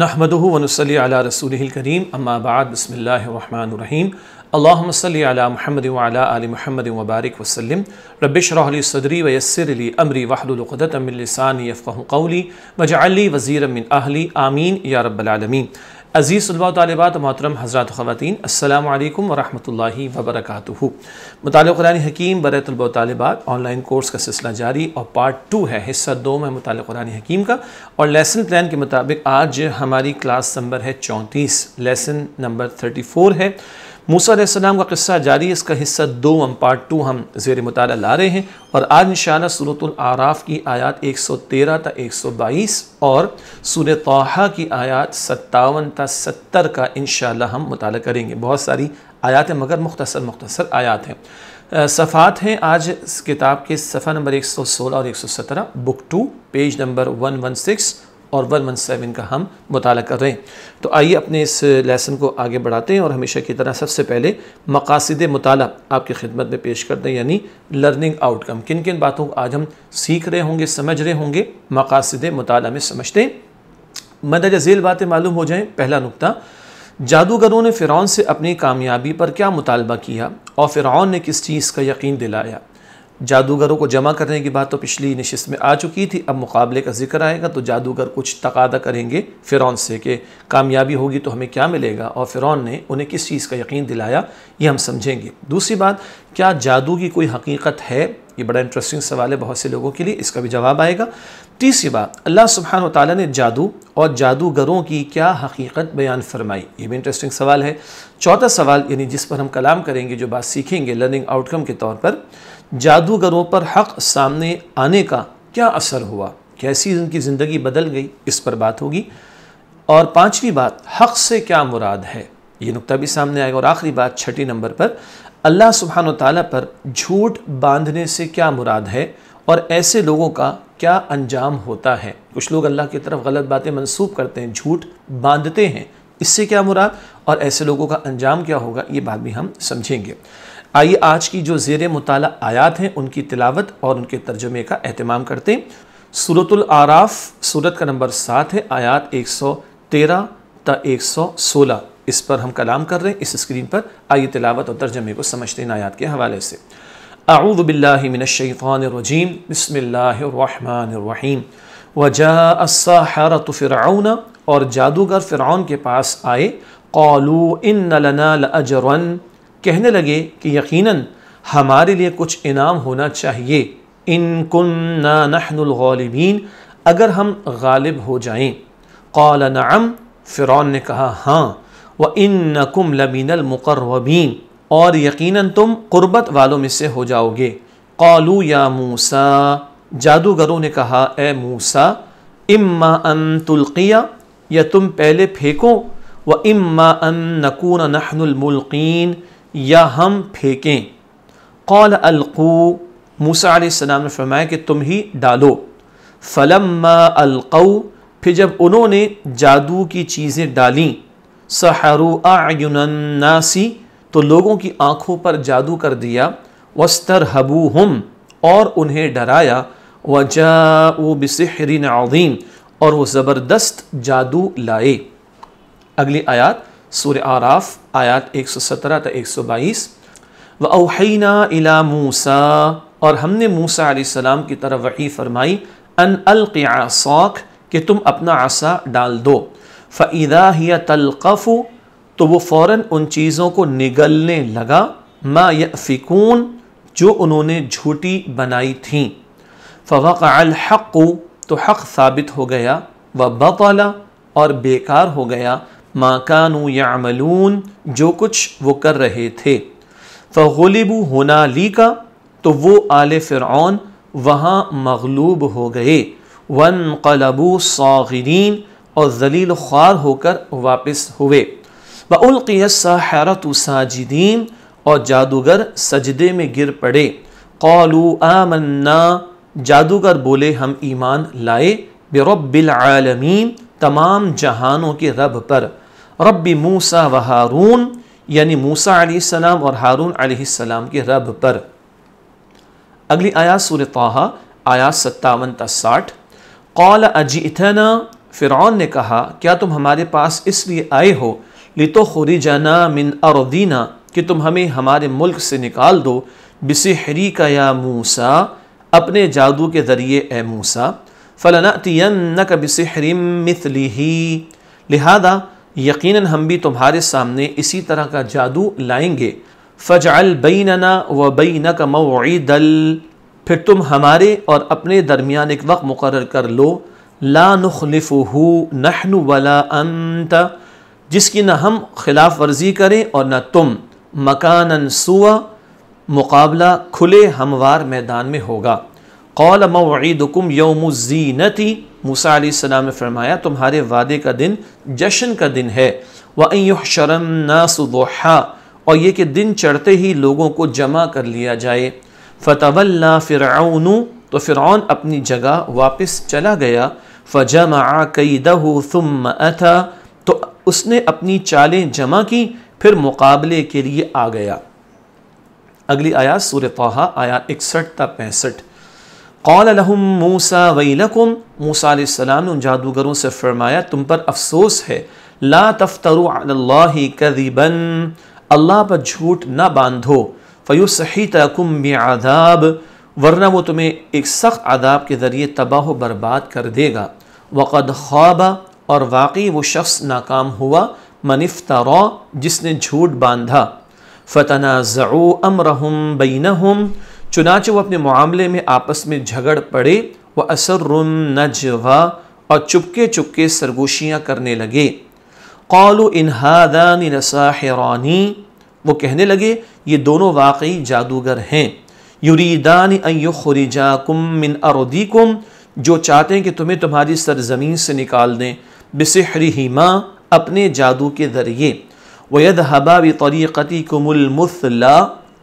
نحمده ونصلي على رسوله الكريم أما بعد بسم الله الرحمن الرحيم اللهم صل على محمد وعلى آل محمد وبارك وسلم رب اشرح لي صدري ويسر لي أمري واحلل عقدة من لساني يفقهوا قولي واجعل لي وزيرا من أهلي آمين يا رب العالمين अज़ीज़ तलबा तलबात मोहतरम हज़रा ख़वान अल्लाम वरम वबरक मतलब क़ुरानी हकीम बरतलबा तलबात ऑनलाइन कोर्स का सिलसिला जारी और पार्ट टू है हिस्सा दो में मतलब कुरानी हकीम का और लेसन प्लान के मुताबिक आज हमारी क्लास नंबर है चौंतीस लेसन नंबर थर्टी फोर है मूसा का किस्सा जारी इसका हिस्सा दो हम पार्ट टू हम जेर मुताल ला रहे हैं और आज इन आराफ़ की आयात एक सौ तेरह त एक सौ बाईस और सूर तोहा की आयात सत्तावन था सत्तर का इन हम मुताल करेंगे बहुत सारी आयात हैं मगर मुख्तर मुख्तर आयात हैं सफ़ात हैं आज इस किताब के सफ़ा नंबर एक सौ सोलह और एक सौ सत्रह book two page number one one six और वन वन सेवन का हम मुताल कर रहे हैं तो आइए अपने इस लेसन को आगे बढ़ाते हैं और हमेशा की तरह सबसे पहले मकासद मताल आपकी खिदमत में पेश करते हैं यानी लर्निंग आउटकम किन किन बातों को आज हम सीख रहे होंगे समझ रहे होंगे मकासद मताल में समझते हैं मदर झेल बातें मालूम हो जाएँ पहला नुकता जादूगरों ने फ़िरौन से अपनी कामयाबी पर क्या मुतालबा किया और फ़िरौन ने किस चीज़ का यकीन दिलाया जादूगरों को जमा करने की बात तो पिछली नशस्त में आ चुकी थी अब मुकाबले का जिक्र आएगा तो जादूगर कुछ तकादा करेंगे फ़िरौन से कि कामयाबी होगी तो हमें क्या मिलेगा और फ़िरौन ने उन्हें किस चीज़ का यकीन दिलाया ये हम समझेंगे दूसरी बात क्या जादू की कोई हकीकत है ये बड़ा इंटरेस्टिंग सवाल है बहुत से लोगों के लिए इसका भी जवाब आएगा तीसरी बात अल्लाह सुबहान तौ ने जादू और जादूगरों की क्या हकीकत बयान फरमाई ये भी इंटरेस्टिंग सवाल है चौथा सवाल यानी जिस पर हम कलाम करेंगे जो बात सीखेंगे लर्निंग आउटकम के तौर पर जादूगरों पर हक सामने आने का क्या असर हुआ कैसी उनकी ज़िंदगी बदल गई इस पर बात होगी और पांचवी बात हक से क्या मुराद है ये नुक्ता भी सामने आएगा और आखिरी बात छठी नंबर पर अल्लाह सुबहान तला पर झूठ बांधने से क्या मुराद है और ऐसे लोगों का क्या अंजाम होता है कुछ लोग अल्लाह की तरफ गलत बातें मनसूब करते हैं झूठ बांधते हैं इससे क्या मुराद और ऐसे लोगों का अंजाम क्या होगा ये बात भी हम समझेंगे आइए आज की जो जेर मताल आयात हैं उनकी तिलावत और उनके तर्जुमे का अहतमाम करते हैं सूरतुल आराफ सूरत का नंबर सात है आयात एक सौ तेरह त एक सौ सोलह इस पर हम कलाम कर रहे हैं इस स्क्रीन पर आइए तिलावत और तर्जमे को समझते हैं आयात के हवाले से आऊद बिल्लामिनशैफ़ानरजीम बसमीम वजाहरत फ़िरौन और जादूगर फ़िरौन के पास आए कौलू इन लना लजरन कहने लगे कि यकीनन हमारे लिए कुछ इनाम होना चाहिए इन نحن الغالبين अगर हम गालिब हो जाएं قال नम फ़िरौन ने कहा हाँ व इन नकुम लमीनल मुकर्रबीन और यकीनन तुम कुर्बत वालों में से हो जाओगे कौलू या मूसा जादूगरों ने कहा ए मूसा इम्मा अन तुल्किया या तुम पहले फेंको व इम्मा अन नकून नहनुलमुल्किन या हम फेंकें कौल अलकू मूसा सलाम ने फरमाया कि तुम ही डालो फ़लम्मा अलकऊ फिर जब उन्होंने जादू की चीज़ें डालीं आयुन नासी तो लोगों की आंखों पर जादू कर दिया वस्तर हबू हम और उन्हें डराया वजा बिसहरिन अजीम और वो ज़बरदस्त जादू लाए अगली आयात सुर आराफ आयात 117 सौ बाईस व अहैना इला मूसा और हमने मूसा सलाम की तरफ वही फरमाई अन अल्क आसाक कि तुम अपना आसा डाल दो फ़ैदा ही तलकफ़ तो वो फ़ौर उन चीज़ों को निगलने लगा मा यफ़िकून जो उन्होंने झूठी बनाई थी फ़वक़ अलहक़ तो हक़ साबित हो गया व बतला और बेकार हो गया माकानु यामलून जो कुछ वो कर रहे थे फ़लब होना ली का तो वो आल फ़िर वहाँ मगलूब हो गए वन कलबू सागरीन और जलील ख्वार होकर वापस हुए बउल्किय साहरत साजिदीन और जादूगर सजदे में गिर पड़े कौलू आमन्ना जादूगर बोले हम ईमान लाए बेरबिलमीन तमाम जहानों के रब पर रब मूसा व हारून यानी मूसा सलाम और हारून सलाम के रब पर अगली आया सूर तहा आया सत्तावन तसाठ कौल अजी इतना फ़िरौन ने कहा क्या तुम हमारे पास इसलिए आए हो लितो खुरी जाना मिन अरदीना कि तुम हमें हमारे मुल्क से निकाल दो बिसहरी का या मूसा अपने जादू के ज़रिए ए मूसा तीन न बिसहरिम मिथली ही लिहाजा यकीन हम भी तुम्हारे सामने इसी तरह का जादू लाएंगे फ़जाल बैनना व बई का मवदल फिर तुम हमारे और अपने दरमियान एक वक्त मुकर कर लो ला हु नहन वला अंत जिसकी ना हम खिलाफ वर्जी करें और ना तुम मकान सुआ मुकाबला खुले हमवार मैदान में होगा कौल मवईदकुम यौम ज़ीनती मूसा सलाम ने फरमाया तुम्हारे वादे का दिन जश्न का दिन है वह शरम नासुहा और ये कि दिन चढ़ते ही लोगों को जमा कर लिया जाए फ़तवल्ला फ़िरौनू तो फिर अपनी जगह वापस चला गया फ़जमा कई दहू अथा तो उसने अपनी चालें जमा की फिर मुकाबले के लिए आ गया अगली आयात सूर तोहा आयात इकसठ तक पैंसठ कौल लहम मूसा वईलकुम मूसा सलाम ने उन जादूगरों से फरमाया तुम पर अफसोस है ला तफ्तर करीबन अल्लाह पर झूठ ना बांधो फ़युसही तकुम आदाब वरना वो तुम्हें एक सख्त आदाब के ज़रिए तबाह बर्बाद कर देगा वक़द ख्वाबा और वाकई वो शख्स नाकाम हुआ मनफ्तारा जिसने झूठ बांधा फ़तना ज़ो अम रहम बीन हम चुनाच वो अपने मामले में आपस में झगड़ पड़े व असर नजवा और चुपके चुपके सरगोशियाँ करने लगे कौल इनहादानी नसाहरानी वो कहने लगे ये दोनों वाकई जादूगर हैं युरीदान अयुखरिजा कुम जो चाहते हैं कि तुम्हें तुम्हारी सरजमीन से निकाल दें बसहरी माँ अपने जादू के ज़रिए वयद हबा तरीक़ती कुमुलमसला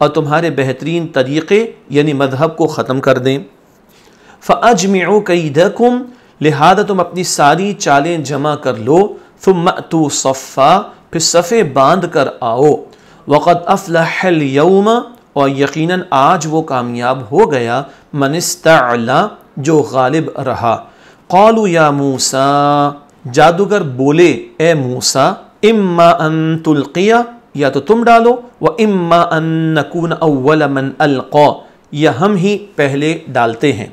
और तुम्हारे बेहतरीन तरीक़े यानी मजहब को ख़त्म कर दें फ़ाजमो कईदकुम लिहाजा तुम अपनी सारी चालें जमा कर लो तुम तो सफ़ा फिर सफ़े बांध कर आओ वक़द अफलाहल यौमा और यकीन आज वो कामयाब हो गया मनस्ता जो गालिब रहा कौलु या मूसा जादूगर बोले ए मूसा इम्मा अन तुल्किया या तो तुम डालो व इम्मा अन नकून अव्वल मन अलक़ या हम ही पहले डालते हैं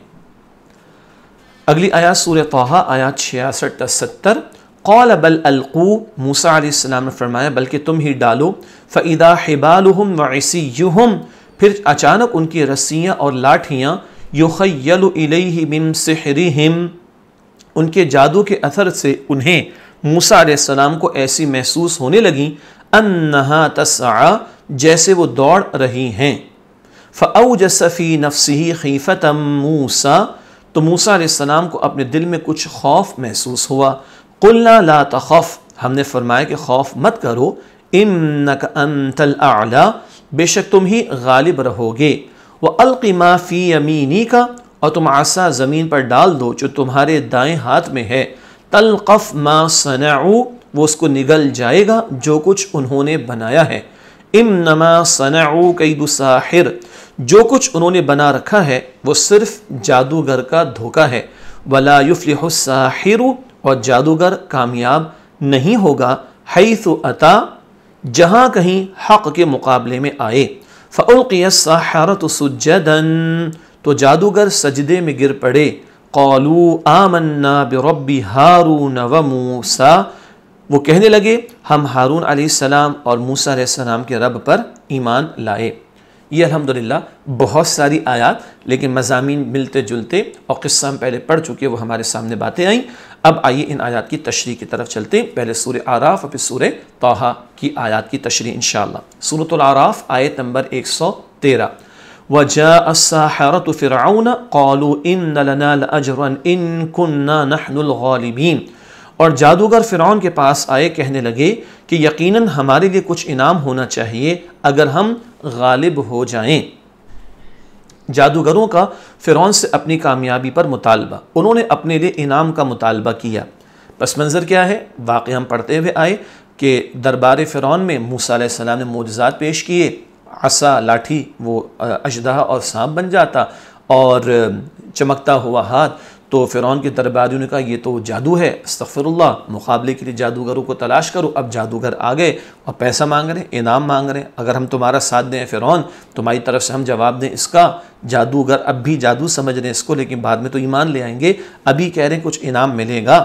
अगली आयात सूर्य तोहा आयात छियासठ सत्तर कौल बल अलकू मूसा ने फरमाया बल्कि तुम ही डालो फ़ैदा हिबालहम वसीम फिर अचानक उनकी रस्सियाँ और लाठियाँ युखयलमिन सहरिम उनके जादू के असर से उन्हें मूसा सलाम को ऐसी महसूस होने लगी अन्नहा तस्आ जैसे वो दौड़ रही हैं फ़ऊ जसफ़ी नफसी खीफ़त मूसा तो मूसा सलाम को अपने दिल में कुछ खौफ महसूस हुआ कुल्ला ला तखफ हमने फरमाया कि खौफ मत करो इन अंतल आला बेशक तुम ही गालिब रहोगे वह अलकी माफ़ी अमीनी का और तुम आसा ज़मीन पर डाल दो जो तुम्हारे दाएँ हाथ में है तलकफ़ मा सनाऊ वो उसको निगल जाएगा जो कुछ उन्होंने बनाया है इम नमा सना कई दुसाहिर जो कुछ उन्होंने बना रखा है वो सिर्फ़ जादूगर का धोखा है वला युफ्लिह साहिर और जादूगर कामयाब नहीं होगा तो अता जहाँ कहीं हक के मुकाबले में आए फ़ुल्कियत सुजदन तो जादूगर सजदे में गिर पड़े कौलू आमन्ना बेरबी हारून व मूसा वो कहने लगे हम हारून सलाम और मूसा सलाम के रब पर ईमान लाए ये अलहमदिल्ला बहुत सारी आयात लेकिन मजामी मिलते जुलते और किस्सा हम पहले पढ़ चुके वो हमारे सामने बातें आईं अब आइए इन आयात की तशरी की तरफ चलते हैं पहले सूर्य आराफ और फिर सूर्य तोहा की आयात की तशरी इन आराफ आयत नंबर एक सौ तेरह वजाहरत और जादूगर फ़िरौन के पास आए कहने लगे कि यकीनन हमारे लिए कुछ इनाम होना चाहिए अगर हम गालिब हो जाएं जादूगरों का फ़िरौन से अपनी कामयाबी पर मुतालबा उन्होंने अपने लिए इनाम का मुतालबा किया पस मंज़र क्या है वाक़ हम पढ़ते हुए आए कि दरबार फ़िरौन में मूसा सलाम ने मोजात पेश किए आसा लाठी वो अजदहा और सांप बन जाता और चमकता हुआ हाथ तो फ़िरौन के दरबारियों ने कहा ये तो जादू है सफ़रल्ला मुकाबले के लिए जादूगरों को तलाश करो अब जादूगर आ गए और पैसा मांग रहे हैं इनाम मांग रहे हैं अगर हम तुम्हारा साथ दें फ़िरौन तुम्हारी तरफ से हम जवाब दें इसका जादूगर अब भी जादू समझ रहे हैं इसको लेकिन बाद में तो ईमान ले आएंगे अभी कह रहे हैं कुछ इनाम मिलेगा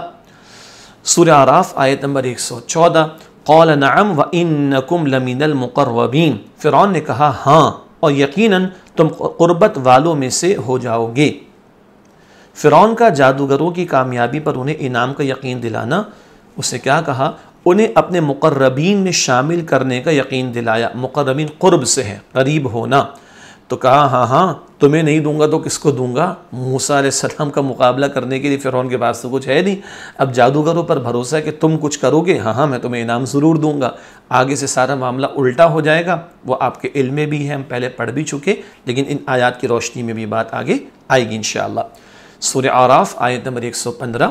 सूर्य आराफ आयत नंबर एक सौ चौदह कौल नाम व इन नकुम लमीनल मुकरबीन फ़िरौन ने कहा हाँ और यकीनन तुम क़ुरबत वालों में से हो जाओगे फ़िरौन का जादूगरों की कामयाबी पर उन्हें इनाम का यकीन दिलाना उसने क्या कहा उन्हें अपने मुकर्रबीन में शामिल करने का यकीन दिलाया मुकर्रबीन क़ुरब से है करीब होना तो कहा हाँ हाँ तुम्हें नहीं दूंगा तो किसको दूंगा मूसा सलाम का मुकाबला करने के लिए फ़िरौन के पास तो कुछ है नहीं अब जादूगरों पर भरोसा है कि तुम कुछ करोगे हाँ हाँ मैं तुम्हें इनाम ज़रूर दूंगा आगे से सारा मामला उल्टा हो जाएगा वो आपके इल्म में भी है हम पहले पढ़ भी चुके लेकिन इन आयात की रोशनी में भी बात आगे आएगी इन सूर आराफ आयत नंबर एक सौ पंद्रह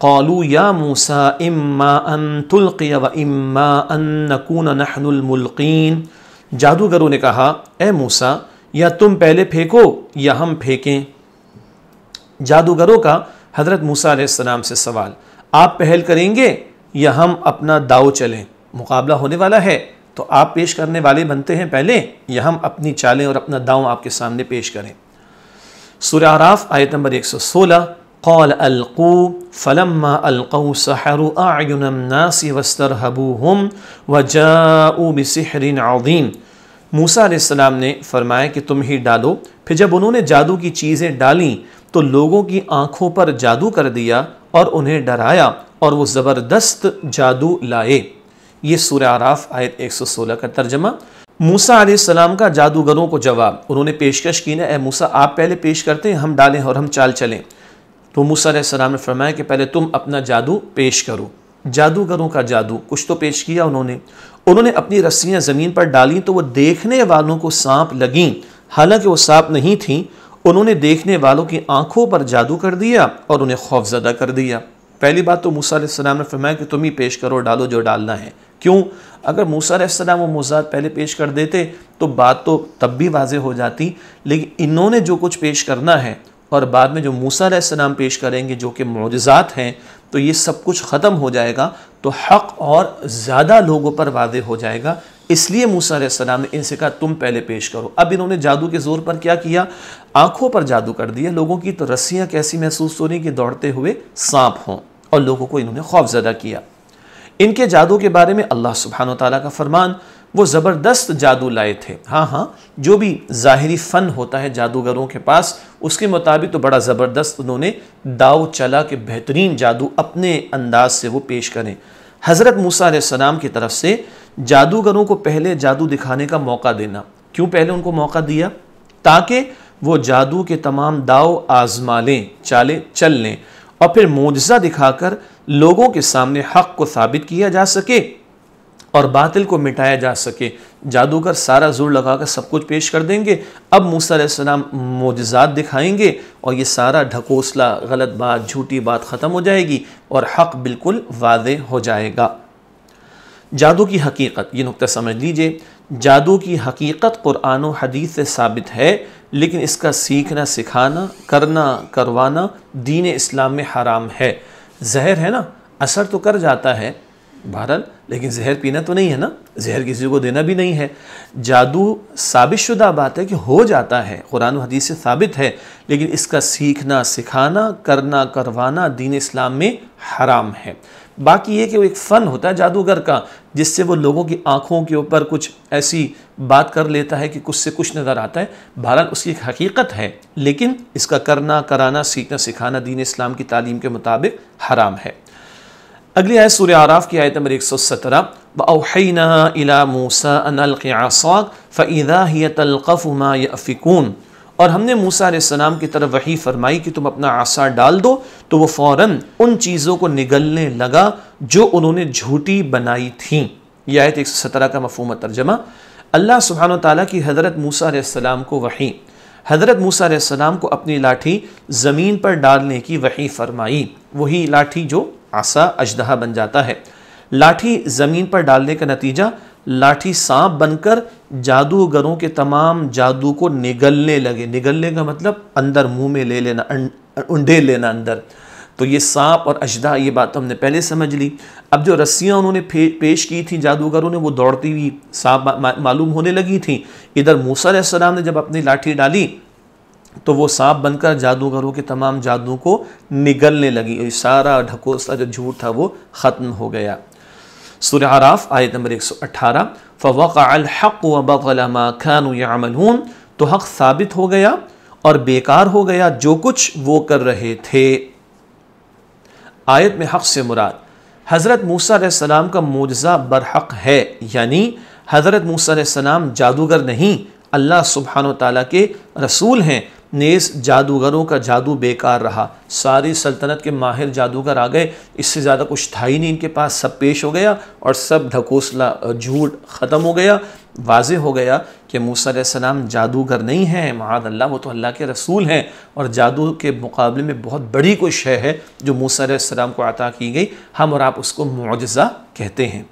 कौलू या मूसा इम्मा अन तुल्क़ व इम्मा अन नकून नहनुलमुल्किन जादूगरों ने कहा ए मूसा या तुम पहले फेंको या हम फेंकें जादूगरों का हज़रत मूसा सलाम से सवाल आप पहल करेंगे या हम अपना दाव चलें मुकाबला होने वाला है तो आप पेश करने वाले बनते हैं पहले या हम अपनी चालें और अपना दाव आपके सामने पेश करें सूर्य आराफ आयत नंबर 116 कौल अलकू फलम अलकू सहरु आयुनमनासी वस्तरहबू हम व जाऊ बसहरिन आदीम मूसा आसमाम ने फरमाया कि तुम ही डालो फिर जब उन्होंने जादू की चीज़ें डाली तो लोगों की आंखों पर जादू कर दिया और उन्हें डराया और वो ज़बरदस्त जादू लाए ये सूर्य आराफ आयत 116 का तर्जमा मूसा सलाम का जादूगरों को जवाब उन्होंने पेशकश की ना ए मूसा आप पहले पेश करते हैं हम डालें और हम चाल चलें तो मूसा सलाम ने फरमाया कि पहले तुम अपना जादू पेश करो जादूगरों का जादू कुछ तो पेश किया उन्होंने उन्होंने अपनी रस्सियाँ ज़मीन पर डाली तो वो देखने वालों को सांप लगें हालांकि वो सांप नहीं थीं उन्होंने देखने वालों की आंखों पर जादू कर दिया और उन्हें खौफजदा कर दिया पहली बात तो मूसा सलाम ने फरमाया कि तुम ही पेश करो डालो जो डालना है क्यों अगर मूसा सलाम वो मोजात पहले पेश कर देते तो बात तो तब भी वाज हो जाती लेकिन इन्होंने जो कुछ पेश करना है और बाद में जो मूसा सलाम पेश करेंगे जो कि मोजात हैं तो ये सब कुछ ख़त्म हो जाएगा तो हक़ और ज़्यादा लोगों पर वादे हो जाएगा इसलिए मूसा सलाम ने इनसे कहा तुम पहले पेश करो अब इन्होंने जादू के ज़ोर पर क्या किया आँखों पर जादू कर दिया लोगों की तो रस्सियाँ कैसी महसूस हो रही कि दौड़ते हुए सांप हों और लोगों को इन्होंने खौफजदा किया इनके जादू के बारे में अल्लाह सुबहान तला का फरमान वो ज़बरदस्त जादू लाए थे हाँ हाँ जो भी ज़ाहरी फ़न होता है जादूगरों के पास उसके मुताबिक तो बड़ा ज़बरदस्त उन्होंने दाव चला के बेहतरीन जादू अपने अंदाज से वो पेश करें हज़रत मूसा सलाम की तरफ से जादूगरों को पहले जादू दिखाने का मौका देना क्यों पहले उनको मौका दिया ताकि वो जादू के तमाम दाव आज़मा लें चाले चल लें और फिर मोजा दिखाकर लोगों के सामने हक को साबित किया जा सके और बातिल को मिटाया जा सके जादूगर सारा जोर लगाकर सब कुछ पेश कर देंगे अब मूसा सलाम मोजात दिखाएंगे और ये सारा ढकोसला गलत बात झूठी बात ख़त्म हो जाएगी और हक बिल्कुल वाज हो जाएगा जादू की हकीकत ये नुक्ता समझ लीजिए जादू की हकीकत कुरान हदीस से साबित है लेकिन इसका सीखना सिखाना करना करवाना दीन इस्लाम में हराम है जहर है ना असर तो कर जाता है भारत लेकिन जहर पीना तो नहीं है ना जहर किसी को देना भी नहीं है जादू साबितशुदा बात है कि हो जाता है कुरान हदीस से साबित है लेकिन इसका सीखना सिखाना करना करवाना दीन इस्लाम में हराम है बाकी ये कि वो एक फ़न होता है जादूगर का जिससे वो लोगों की आँखों के ऊपर कुछ ऐसी बात कर लेता है कि कुछ से कुछ नज़र आता है बहरहाल उसकी एक हकीकत है लेकिन इसका करना कराना सीखना सिखाना दीन इस्लाम की तालीम के मुताबिक हराम है अगली आयत सूर्य आराफ की आयत नंबर एक सौ सत्रह बहना इला मूसा अनलक़ आसाक फ़ैदा ही तलक़फ़ यफ़िकून और हमने मूसा सलाम की तरफ वही फरमाई कि तुम अपना आसा डाल दो तो वो फौरन उन चीज़ों को निगलने लगा जो उन्होंने झूठी बनाई थी यह आयत एक सौ सत्रह का मफहम तर्जमा अल्लाह सुबहान तला की हज़रत मूसा सलाम को वही हज़रत मूसा सलाम को अपनी लाठी ज़मीन पर डालने की वही फरमाई वही लाठी जो आसा अजदहा बन जाता है लाठी ज़मीन पर डालने का नतीजा लाठी सांप बनकर जादूगरों के तमाम जादू को निगलने लगे निगलने का मतलब अंदर मुंह में ले लेना अं, उंडे लेना अंदर तो ये सांप और अशदा ये बात तो हमने पहले समझ ली अब जो रस्सियाँ उन्होंने पेश की थी जादूगरों ने वो दौड़ती हुई सांप मालूम होने लगी थी इधर मूसा सलाम ने जब अपनी लाठी डाली तो वो सांप बनकर जादूगरों के तमाम जादू को निगलने लगी सारा ढकोसा जो झूठ था वो ख़त्म हो गया सूर्य आराफ आयत नंबर 118 फवक़ अलहक़ व बमा खान यामलून तो हक़ साबित हो गया और बेकार हो गया जो कुछ वो कर रहे थे आयत में हक़ से मुराद हज़रत मूसा सलाम का मुजज़ा बरहक है यानी हज़रत मूसा सलाम जादूगर नहीं अल्लाह सुबहान तला के रसूल हैं नेस जादूगरों का जादू बेकार रहा सारी सल्तनत के माहिर जादूगर आ गए इससे ज़्यादा कुछ था ही नहीं इनके पास सब पेश हो गया और सब ढकोसला झूठ ख़त्म हो गया वाज हो गया कि मूसा सलाम जादूगर नहीं हैं महाद अल्लाह वो तो अल्लाह के रसूल हैं और जादू के मुकाबले में बहुत बड़ी कोई शय है जो मूसर सलाम को अता की गई हम और आप उसको मुआजा कहते हैं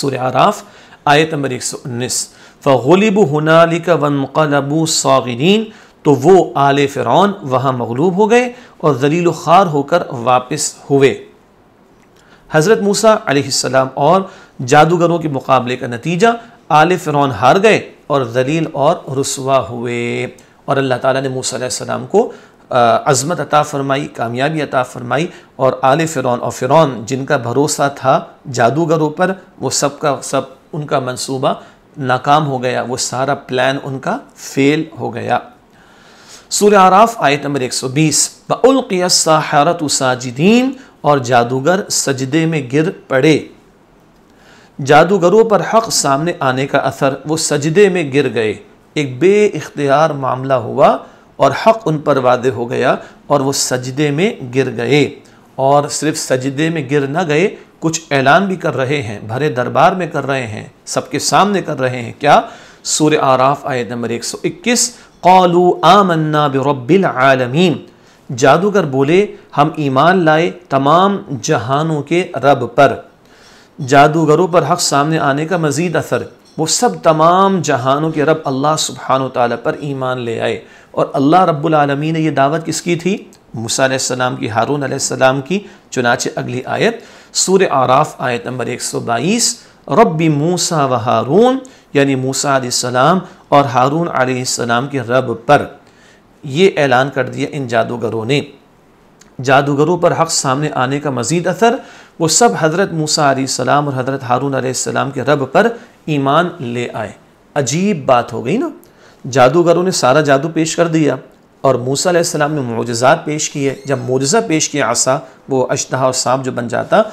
सूर्य आराफ़ आयत नंबर एक सौ उन्नीस फ़ोलिब हनालिका वन मकलबू सागिन तो वो आले फ़िरौन वहाँ मगलूब हो गए और जलील ख़ार होकर वापस हुए हज़रत मूसा आसमाम और जादूगरों के मुकाबले का नतीजा आल फ़िरौन हार गए और जलील और रसवा हुए और अल्लाह ताला ने मूसा सलाम को अज़मत अता फ़रमाई कामयाबी अता फ़रमाई और आल फ़िरौन और फ़िरौन जिनका भरोसा था जादूगरों पर वो सब का सब उनका मनसूबा नाकाम हो गया वो सारा प्लान उनका फ़ेल हो गया सूर्य आराफ आयत नंबर 120 सहारत साजिदीन और जादूगर सजदे में गिर पड़े जादूगरों पर हक सामने आने का असर वो सजदे में गिर गए एक बे इख्तियार मामला हुआ और हक उन पर वादे हो गया और वो सजदे में गिर गए और सिर्फ सजदे में गिर ना गए कुछ ऐलान भी कर रहे हैं भरे दरबार में कर रहे हैं सबके सामने कर रहे हैं क्या सूर्य आराफ आयत नंबर 121 कौलू आमन्ना बरबिल आलमीन जादूगर बोले हम ईमान लाए तमाम जहानों के रब पर जादूगरों पर हक सामने आने का मज़ीद असर वो सब तमाम जहानों के रब अल्लाह सुबहान ताली पर ईमान ले आए और अल्लाह रब्लमी ने यह दावत किसकी थी मूसम की हारून आसमाम की चुनाचे अगली आयत सूर आराफ आयत नंबर एक सौ बाईस रबी मूसा व हारून यानी मूसा सलाम और हारून आसमाम के रब पर यह ऐलान कर दिया इन जादूगरों ने जादूगरों पर हक़ सामने आने का मज़ीद असर वो सब हज़रत मूसा सलाम और हज़रत हारून सलाम के रब पर ईमान ले आए अजीब बात हो गई ना जादूगरों ने सारा जादू पेश कर दिया और मूसा सलाम ने मुजजात पेश किए जब मोजा पेश किया आसा वो अशतहा और सांप जो बन जाता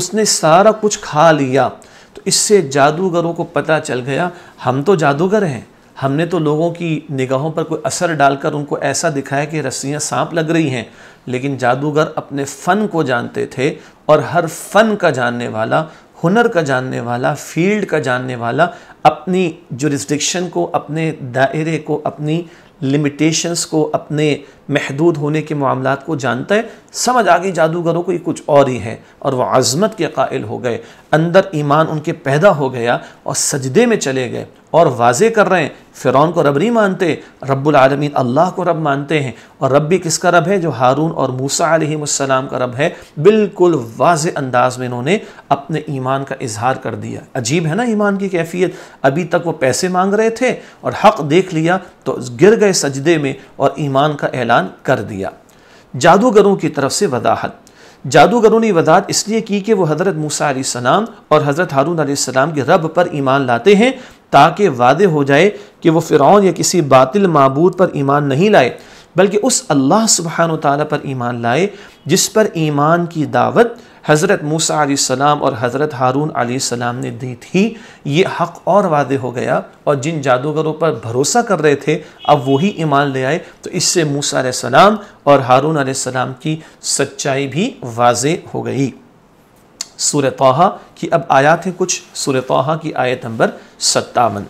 उसने सारा कुछ खा लिया तो इससे जादूगरों को पता चल गया हम तो जादूगर हैं हमने तो लोगों की निगाहों पर कोई असर डालकर उनको ऐसा दिखाया कि रस्सियाँ सांप लग रही हैं लेकिन जादूगर अपने फ़न को जानते थे और हर फ़न का जानने वाला हुनर का जानने वाला फील्ड का जानने वाला अपनी जुरिस्डिक्शन को अपने दायरे को अपनी लिमिटेशंस को अपने महदूद होने के मामला को जानता है समझ आ गई जादूगरों को ये कुछ और ही है और वह आज़मत के कायल हो गए अंदर ईमान उनके पैदा हो गया और सजदे में चले गए और वाजे कर रहे हैं फ़िरौन को रब नहीं मानते रब्बुलआलमीन अल्लाह को रब मानते हैं और रब भी किसका रब है जो हारून और मूसा आलम का रब है बिल्कुल वाज अंदाज में इन्होंने अपने ईमान का इजहार कर दिया अजीब है ना ईमान की कैफियत अभी तक वो पैसे मांग रहे थे और हक देख लिया तो गिर गए सजदे में और ईमान का ऐलान कर दिया जादूगरों की तरफ से वजाहत जादूगरों ने वदात इसलिए की कि वो हज़रत मूसा सलाम और हज़रत हारून सलाम के रब पर ईमान लाते हैं ताकि वादे हो जाए कि वो फ़िरौन या किसी बातिल मबूद पर ईमान नहीं लाए बल्कि उस अल्लाह सुबहान ताली पर ईमान लाए जिस पर ईमान की दावत हज़रत मूसा सलाम और हज़रत हारून सलाम ने दी थी ये हक़ और वादे हो गया और जिन जादूगरों पर भरोसा कर रहे थे अब वही ईमान ले आए तो इससे मूसा सलाम और हारून सलाम की सच्चाई भी वाज हो गई सूर तोहा की अब आयात हैं कुछ सूर तोहा की आयत नंबर सत्तावन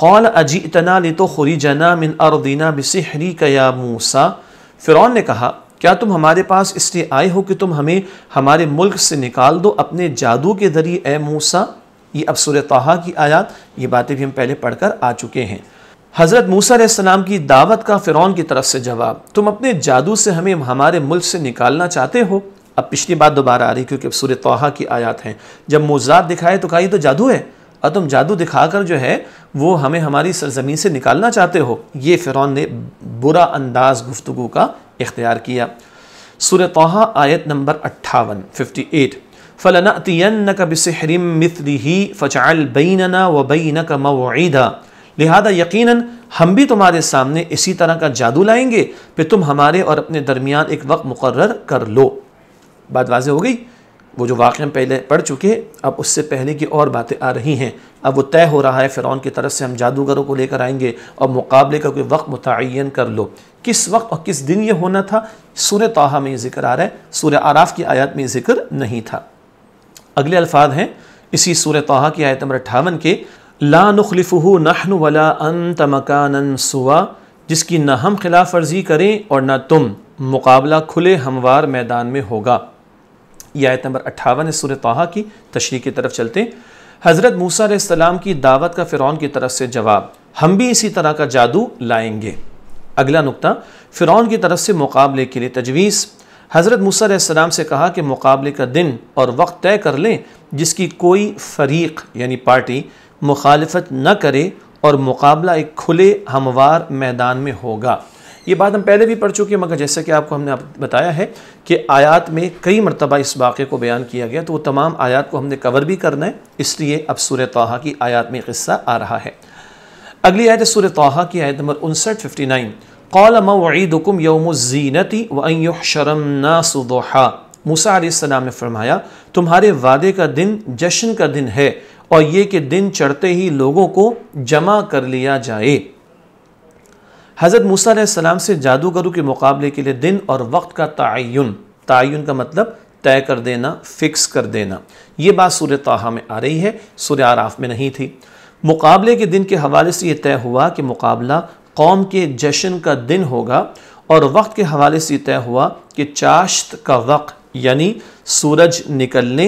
कौल अजी इतना ले तो खुरी जना मिन अरदीना बिसहरी कया मूसा फिर ने कहा क्या तुम हमारे पास इसलिए आए हो कि तुम हमें हमारे मुल्क से निकाल दो अपने जादू के ज़रिए ए मूसा ये अब सूर तोहा की आयात ये बातें भी हम पहले पढ़कर आ चुके हैं हज़रत सलाम की दावत का फ़िरौन की तरफ से जवाब तुम अपने जादू से हमें हमारे मुल्क से निकालना चाहते हो अब पिछली बात दोबारा आ रही क्योंकि अब सूर्य तोहा की आयात हैं जब मोजात दिखाए तो कहा तो जादू है और तुम जादू दिखाकर जो है वो हमें हमारी सरजमीन से निकालना चाहते हो ये फ़िरौन ने बुरा अंदाज गुफ्तु का इख्तियार किया सूर्य तोहा आयत नंबर अट्ठावन फिफ्टी एट फ़लनातियन कबिसहरिम मिसरी ही फ़चाल बीना व बैन का मवदा लिहाजा यकीन हम भी तुम्हारे सामने इसी तरह का जादू लाएंगे फिर तुम हमारे और अपने दरमियान एक वक्त मुकर कर लो बात वाजे हो गई वो जो वाक़ हम पहले पढ़ चुके अब उससे पहले की और बातें आ रही हैं अब वो तय हो रहा है फ़िरौन की तरफ से हम जादूगरों को लेकर आएंगे और मुकाबले का कोई वक्त मुतन कर लो किस वक्त और किस दिन ये होना था सूर तोहा में ये जिक्र आ रहा है सूर आराफ़ की आयत में जिक्र नहीं था अगले अल्फाज हैं इसी सूर तोहा की आयत नंबर अट्ठावन के ला नखलफ़ू नहन वला अन तमकान जिसकी ना हम खिलाफ वर्जी करें और ना तुम मुकाबला खुले हमवार मैदान में होगा आयत नंबर अट्ठावन सूर तहा की तशरी की तरफ चलते हज़रत मूसा सलाम की दावत का फ़िरौन की तरफ से जवाब हम भी इसी तरह का जादू लाएंगे अगला नुकता फ़िरौन की तरफ से मुकाबले के लिए तजवीज़ हज़रत सलाम से कहा कि मुकाबले का दिन और वक्त तय कर लें जिसकी कोई फरीक यानी पार्टी मुखालफत न करे और मुकाबला एक खुले हमवार मैदान में होगा ये बात हम पहले भी पढ़ चुके हैं मगर जैसा कि आपको हमने बताया है कि आयात में कई मरतबा इस वाक़े को बयान किया गया तो वो तमाम आयात को हमने कवर भी करना है इसलिए अब सूर तोहा की आयात में क़स्सा आ रहा है अगली आयत सूर तोहा की आयत नंबर उनसठ फिफ्टी नाइन कौल मईदुम यौम जीनती व शरम नासुदोहा मूसा आसमाम ने फरमाया तुम्हारे वादे का दिन जश्न का दिन है और ये कि दिन चढ़ते ही लोगों को जमा कर लिया जाए हज़रत सलाम से जादूगरों के मुकाबले के लिए दिन और वक्त का तयन तयन का मतलब तय कर देना फ़िक्स कर देना ये बात सूर्य ताहा में आ रही है सूर्य आराफ में नहीं थी मुकाबले के दिन के हवाले से ये तय हुआ कि मुकाबला कौम के जश्न का दिन होगा और वक्त के हवाले से तय हुआ कि चाश्त का वक्त यानी सूरज निकलने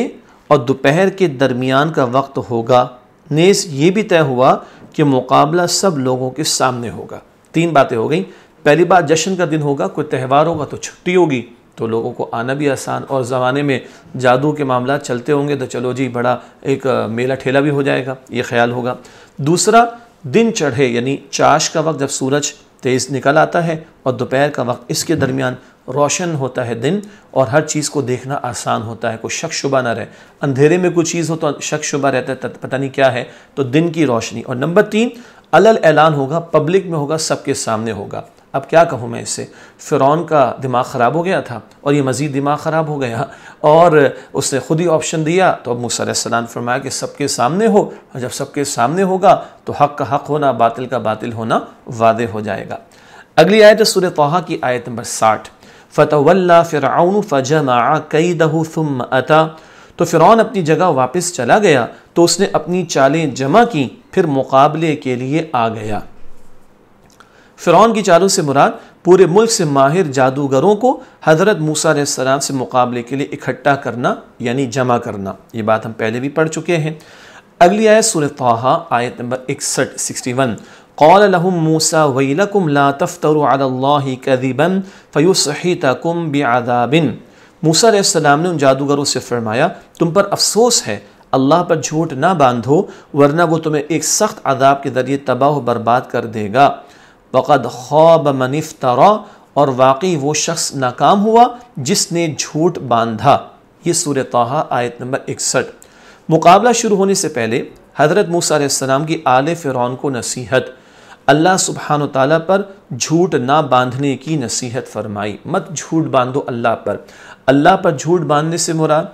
और दोपहर के दरमियान का वक्त होगा नेस ये भी तय हुआ कि मुकाबला सब लोगों के सामने होगा तीन बातें हो गई पहली बात जश्न का दिन होगा कोई त्यौहार होगा तो छुट्टी होगी तो लोगों को आना भी आसान और ज़माने में जादू के मामला चलते होंगे तो चलो जी बड़ा एक मेला ठेला भी हो जाएगा ये ख्याल होगा दूसरा दिन चढ़े यानी चाश का वक्त जब सूरज तेज़ निकल आता है और दोपहर का वक्त इसके दरमियान रोशन होता है दिन और हर चीज़ को देखना आसान होता है कोई शक शुबा ना रहे अंधेरे में कोई चीज़ हो तो शक शुबा रहता है पता नहीं क्या है तो दिन की रोशनी और नंबर तीन अलल ऐलान होगा पब्लिक में होगा सबके सामने होगा अब क्या कहूँ मैं इसे फ़िरौन का दिमाग ख़राब हो गया था और ये मज़ीद दिमाग ख़राब हो गया और उसने ख़ुद ही ऑप्शन दिया तो अब मूसम फरमाया कि सबके सामने हो और जब सबके सामने होगा तो हक़ का हक़ होना बातिल का बातिल होना वादे हो जाएगा अगली आयत सुर तोहा की आयत नंबर साठ फ़तवल्ला फ़िरौन फ़जमा कई दहु अता तो फ़िरौन अपनी जगह वापस चला गया तो उसने अपनी चालें जमा की फिर मुकाबले के लिए आ गया फ़िरौन की चालों से मुराद पूरे मुल्क से माहिर जादूगरों को हज़रत मूसा सलाम से मुकाबले के लिए इकट्ठा करना यानी जमा करना ये बात हम पहले भी पढ़ चुके हैं अगली आयत सूर आयत नंबर इकसठ सिक्सटी वन موسى ويلكم لا تفتروا على الله كذبا फ़युसहितकुम बिन मूसा सलाम ने उन जादूगरों से फरमाया तुम पर अफसोस है अल्लाह पर झूठ ना बांधो वरना वो तुम्हें एक सख्त आदाब के ज़रिए तबाह बर्बाद कर देगा वक़द खौब मनिफ तरा और वाकई वो शख्स नाकाम हुआ जिसने झूठ बांधा ये सूर तोह आयत नंबर इकसठ मुकाबला शुरू होने से पहले हज़रत सलाम की आल फ़िरौन को नसीहत अल्लाह सुबहान तला पर झूठ ना बांधने की नसीहत फरमाई मत झूठ बांधो अल्लाह पर अल्लाह पर झूठ बांधने से मुराद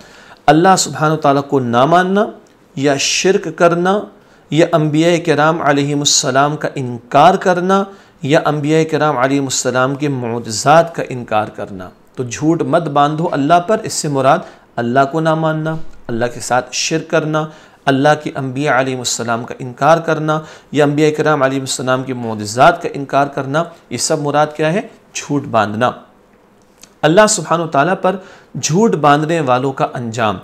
अल्लाह सुबहान ताली को ना मानना या शिरक करना या अम्बिया कराम आलम का इनकार करना या अम्बिया कराम आलम के मोजात का इनकार करना तो झूठ मत बांधो अल्लाह पर इससे मुराद अल्लाह को ना मानना अल्लाह के साथ शिर करना अल्लाह के अम्बिया आलम का इनकार करना या अम्बिया कराम आलम के मोजात का इनकार करना ये सब मुराद क्या है झूठ बांधना अल्लाह सुबहान तला पर झूठ बांधने वालों का अंजाम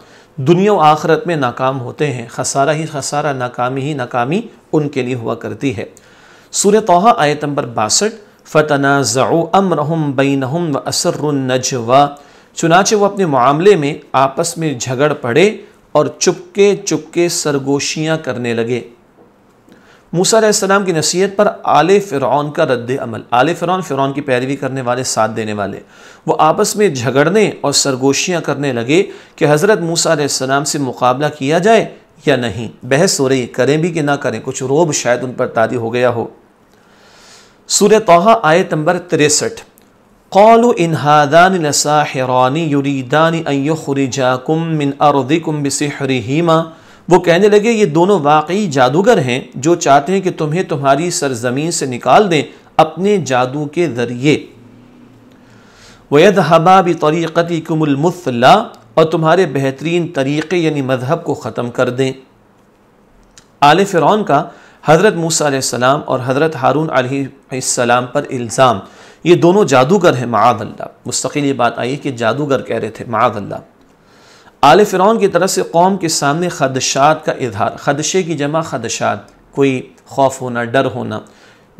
दुनिया आखरत में नाकाम होते हैं खसारा ही खसारा नाकामी ही नाकामी उनके लिए हुआ करती है सूर्य तोह आयत नंबर बासठ फ़तना ज़ो अमरहम बैनहम व असरनजवा चुनाचे वो अपने मामले में आपस में झगड़ पड़े और चुपके चुपके सरगोशियाँ करने लगे मूसम की नसीहत पर आल फ़िरौन का रद्द अमल आल फ़िरौन फ़िरौन की पैरवी करने वाले साथ देने वाले वो आपस में झगड़ने और सरगोशियाँ करने लगे कि हज़रत मूसम से मुकाबला किया जाए या नहीं बहस हो रही करें भी कि ना करें कुछ रोब शायद उन पर तारी हो गया हो सूर्य तोहा आयत नंबर तिरसठ कौल هذان لساحران يريدان अयो يخرجاكم من अरदिकुम بسحرهما वो कहने लगे ये दोनों वाकई जादूगर हैं जो चाहते हैं कि तुम्हें तुम्हारी सरजमीन से निकाल दें अपने जादू के ज़रिए वैद हबा भी तरीक़ती कमुलमसला और तुम्हारे बेहतरीन तरीक़े यानी मज़हब को ख़त्म कर दें आल फ़िरौन का हज़रत मूसम और हज़रत हारून सलाम पर इल्ज़ाम ये दोनों जादूगर हैं माद अल्लाह मुस्तकिल ये बात आई कि जादूगर कह रहे थे माद अल्लाह आल फ़िरौन की तरफ से कौम के सामने खदशात का इजहार खदशे की जमा खदशात कोई खौफ होना डर होना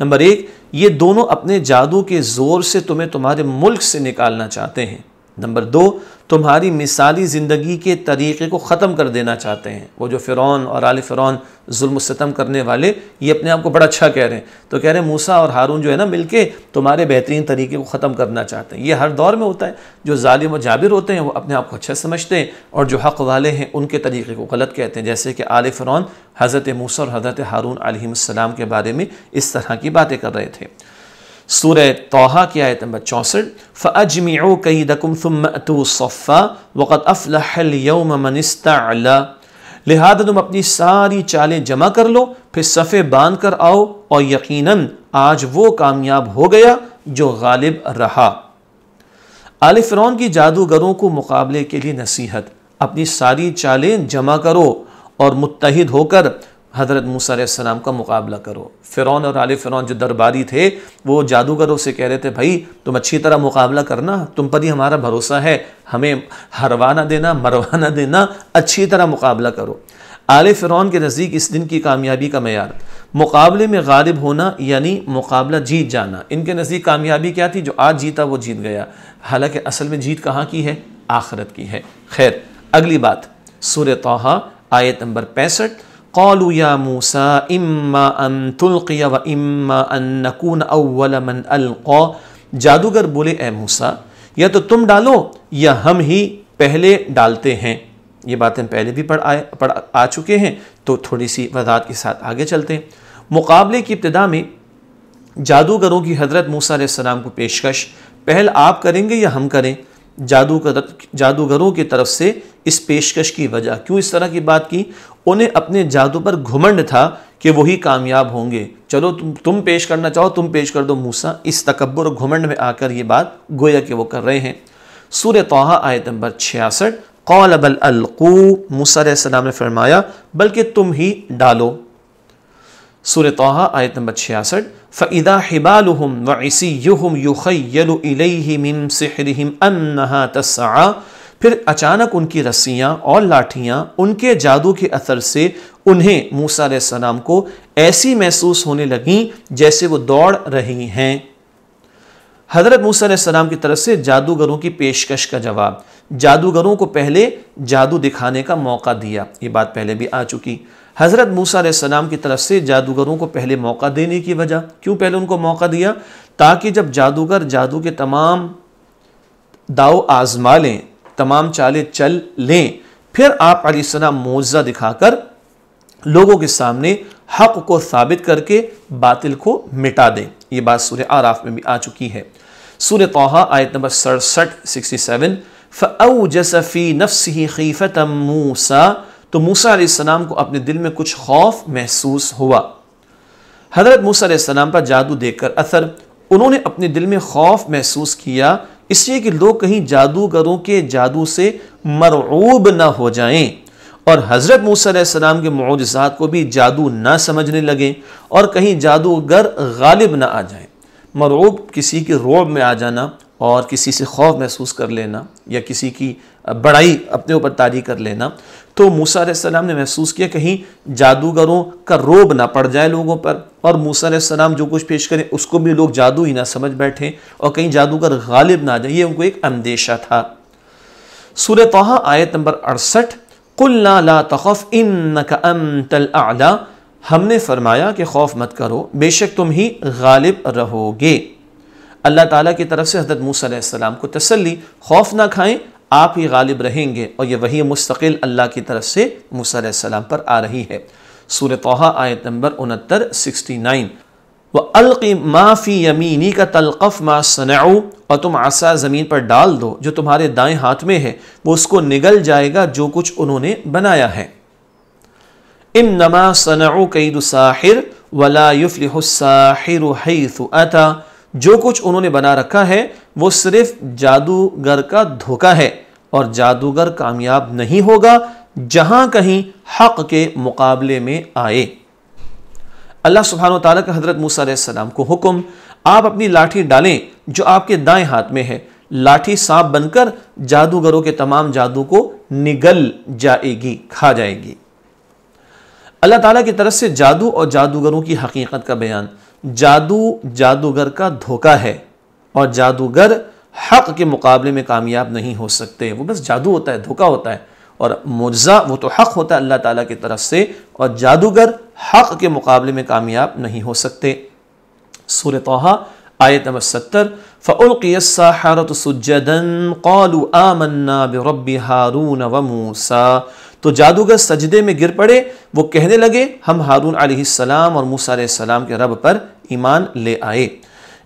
नंबर एक ये दोनों अपने जादू के ज़ोर से तुम्हें तुम्हारे मुल्क से निकालना चाहते हैं नंबर दो तुम्हारी मिसाली ज़िंदगी के तरीक़े को ख़त्म कर देना चाहते हैं वो जो फ़िरौन और आल फ़िरौन जुल्मतम करने वाले ये अपने आप को बड़ा अच्छा कह रहे हैं तो कह रहे हैं मूसा और हारून जो है ना मिलके तुम्हारे बेहतरीन तरीके को ख़त्म करना चाहते हैं ये हर दौर में होता है जो ालिम और जाबिर होते हैं वो अपने आप को अच्छा समझते हैं और जो हक़ वाले हैं उनके तरीक़े को गलत कहते हैं जैसे कि आल फ़िरौन हज़रत मूसा और हज़रत हारून आलम के बारे में इस तरह की बातें कर रहे थे सूर तोहा की आयत नंबर चौंसठ फ़अजमियो कई दकुमतफ़ा वक़त अफ़लहलयम मनिस्ता लिहाजा तुम अपनी सारी चालें जमा कर लो फिर सफ़े बांध कर आओ और यकीनन आज वो कामयाब हो गया जो गालिब रहा आल फ़िरौन की जादूगरों को मुकाबले के लिए नसीहत अपनी सारी चालें जमा करो और मुतहद होकर हज़रत मूसम का मुकाबला करो फ़िरौन और आलि फ़िरौन जो दरबारी थे वो जादूगरों से कह रहे थे भाई तुम अच्छी तरह मुकाबला करना तुम पर ही हमारा भरोसा है हमें हरवाना देना मरवाना देना अच्छी तरह मुकाबला करो आल फ़िरौन के नज़दीक इस दिन की कामयाबी का मैार मुकाबले में गालिब होना यानी मुकाबला जीत जाना इनके नज़दीक कामयाबी क्या थी जो आज जीता वो जीत गया हालाँकि असल में जीत कहाँ की है आखरत की है खैर अगली बात सूर तोहा आयत नंबर पैंसठ قالوا يا موسى إما أن تلقي وإما أن نكون أول من ألقى जादूगर बोले ए मूसा या तो तुम डालो या हम ही पहले डालते हैं ये बात हम पहले भी पढ़ आए पढ़ आ चुके हैं तो थोड़ी सी वजात के साथ आगे चलते हैं मुकाबले की इब्तदा में जादूगरों की हज़रत मूसा सलाम को पेशकश पहल आप करेंगे या हम करें जादूगर जादूगरों की तरफ से इस पेशकश की वजह क्यों इस तरह की बात की उन्हें अपने जादू पर घुमंड था कि वही कामयाब होंगे चलो तुम तुम पेश करना चाहो तुम पेश कर दो मूसा इस तकबर घुमंड में आकर ये बात गोया कि वो कर रहे हैं सूर्य तोहा आयत नंबर छियासठ कौल अबल अलकू मूसा ने फरमाया बल्कि तुम ही डालो सूर्य तोहा आयत नंबर छियासठ फ़ैदा हिबाल व इसी युम युखल मिम सहरहम फिर अचानक उनकी रस्सियाँ और लाठियाँ उनके जादू के असर से उन्हें मूसा सलाम को ऐसी महसूस होने लगीं जैसे वो दौड़ रही हैं हज़रत मूसा सलाम की तरफ से जादूगरों की पेशकश का जवाब जादूगरों को पहले जादू दिखाने का मौका दिया ये बात पहले भी आ चुकी हज़रत मूसा सलाम की तरफ से जादूगरों को पहले मौका देने की वजह क्यों पहले उनको मौका दिया ताकि जब जादूगर जादू के तमाम दाव आजमा लें तमाम चालें चल लें फिर आप अलीसलाम मुआवजा दिखाकर लोगों के सामने हक को साबित करके बातिल को मिटा दें ये बात सूर आराफ में भी आ चुकी है सूर तोहा आयत नंबर सड़सठ सिक्सटी सेवन फ़ऊ नफ्स ही खीफत मूसा तो मूसा सलाम को अपने दिल में कुछ खौफ महसूस हुआ हज़रत मूसा सलाम पर जादू देखकर असर उन्होंने अपने दिल में खौफ महसूस किया इसलिए कि लोग कहीं जादूगरों के जादू से मरऊब ना हो जाएं और हज़रत मूसम के मुआजात को भी जादू ना समझने लगें और कहीं जादूगर गालिब ना आ जाए मरूब किसी के रोब में आ जाना और किसी से खौफ महसूस कर लेना या किसी की बड़ाई अपने ऊपर तारी कर लेना तो मूसा सलाम ने महसूस किया कहीं जादूगरों का रोब ना पड़ जाए लोगों पर और मूसा सलाम जो कुछ पेश करें उसको भी लोग जादू ही ना समझ बैठें और कहीं जादूगर गालिब ना आ जाए ये उनको एक अंदेशा था सूर तोहा आयत नंबर अड़सठ कुल्ला ला तखफ इन का आला हमने फरमाया कि खौफ मत करो बेशक तुम ही गालिब रहोगे अल्लाह ताला की तरफ से हज़रत मूसा को तसल्ली खौफ ना खाएं आप ही गालिब रहेंगे और ये वही मुस्तकिल अल्लाह की तरफ से मूसम पर आ रही है सूर तोहा आयत नंबर उनहत्तर सिक्सटी नाइन व अलकी माफ़ी यमीनी का तलकफ मा सनाऊ और तुम आसा ज़मीन पर डाल दो जो तुम्हारे दाएं हाथ में है वो उसको निगल जाएगा जो कुछ उन्होंने बनाया है इम नमा सनाऊ कईद साहिर वला युफ्लिसाहिर अता जो कुछ उन्होंने बना रखा है वो सिर्फ जादूगर का धोखा है और जादूगर कामयाब नहीं होगा जहां कहीं हक के मुकाबले में आए अल्लाह सुबहान तला का हजरत मूसम को हुक्म आप अपनी लाठी डालें जो आपके दाएं हाथ में है लाठी सांप बनकर जादूगरों के तमाम जादू को निगल जाएगी खा जाएगी अल्लाह ताला की तरफ से जादू और जादूगरों की हकीकत का बयान जादू जादूगर का धोखा है और जादूगर हक़ के मुकाबले में कामयाब नहीं हो सकते वो बस जादू होता है धोखा होता है और मुजा वो तो हक़ होता है अल्लाह ताला की तरफ से और जादूगर हक़ के मुकाबले में कामयाब नहीं हो सकते सूर तोहा आयत नंबर सत्तर फ़ुल्कियसारतसजन कौलू आमन्ना हारून व मूसा तो जादूगर सजदे में गिर पड़े वो कहने लगे हम हारून आलाम और मूसा सलाम के रब पर ईमान ले आए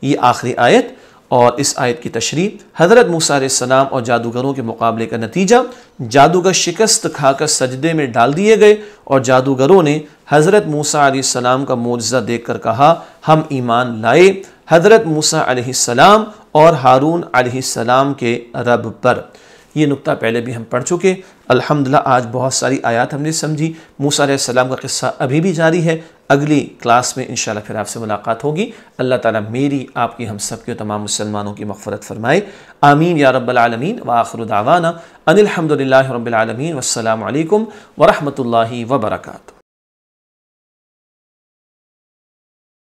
ये आखिरी आयत और इस आयत की तशरी हज़रत मूसम और जादूगरों के मुकाबले का नतीजा जादूगर शिकस्त खाकर सजदे में डाल दिए गए और जादूगरों ने हज़रत मूसम का मुआजा देख कर कहा हम ईमान लाए हज़रत मूसम और हारून आलाम के रब पर ये नुकता पहले भी हम पढ़ चुके अल्हम्दुलिल्लाह आज बहुत सारी आयत हमने समझी मूसा सलाम का किस्सा अभी भी जारी है अगली क्लास में इन फिर आपसे मुलाकात होगी अल्लाह ताला मेरी आपकी हम सब के तमाम मुसलमानों की मफ़रत फ़रमाए आमीन या रबालमीन व आखर दावाना अनिलहमदिल्ला रबालमीन वालकम वरहमल वबरकू